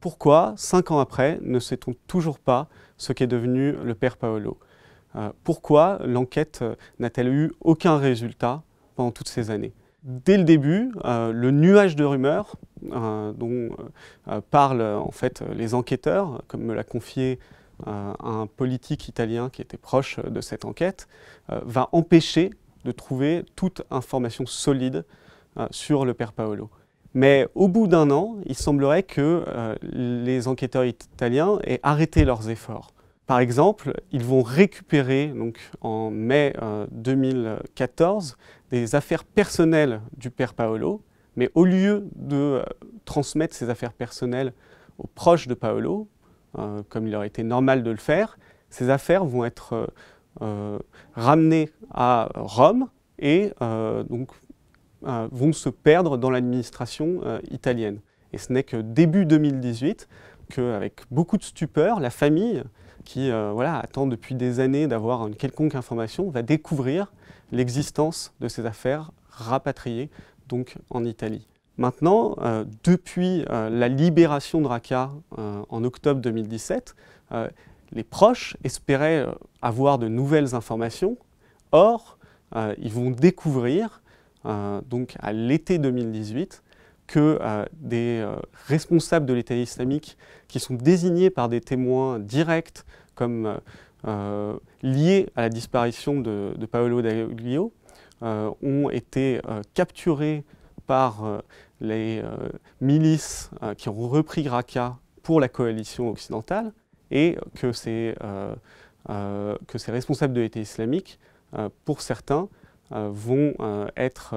Pourquoi, cinq ans après, ne sait-on toujours pas ce qu'est devenu le père Paolo euh, Pourquoi l'enquête euh, n'a-t-elle eu aucun résultat pendant toutes ces années Dès le début, euh, le nuage de rumeurs dont parlent en fait les enquêteurs, comme me l'a confié un politique italien qui était proche de cette enquête, va empêcher de trouver toute information solide sur le père Paolo. Mais au bout d'un an, il semblerait que euh, les enquêteurs italiens aient arrêté leurs efforts. Par exemple, ils vont récupérer, donc en mai 2014, euh, des affaires personnelles du père Paolo, mais au lieu de euh, transmettre ces affaires personnelles aux proches de Paolo, comme il aurait été normal de le faire, ces affaires vont être ramenées à Rome et donc euh, vont se perdre dans l'administration euh, italienne. Et ce n'est que début 2018 qu'avec beaucoup de stupeur, la famille, qui euh, attend depuis des années d'avoir une quelconque information, va découvrir l'existence de ces affaires rapatriées donc en Italie. Maintenant, depuis la libération de Raqqa en octobre 2017, les proches espéraient avoir de nouvelles informations. Or, ils vont découvrir euh, donc à l'été 2018, que euh, des euh, responsables de l'État islamique qui sont désignés par des témoins directs comme liés à la disparition de, de Paolo D'Aglio ont été capturés par les milices qui ont repris Raqqa pour la coalition occidentale et que ces responsables de l'État islamique, pour certains, euh, vont euh, être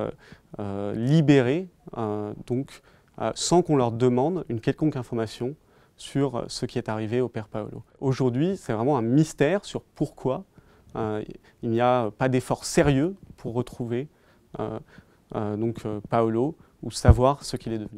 euh, libérés, donc sans qu'on leur demande une quelconque information sur ce qui est arrivé au père Paolo. Aujourd'hui, c'est vraiment un mystère sur pourquoi il n'y a pas d'effort sérieux pour retrouver donc, Paolo ou savoir ce qu'il est devenu.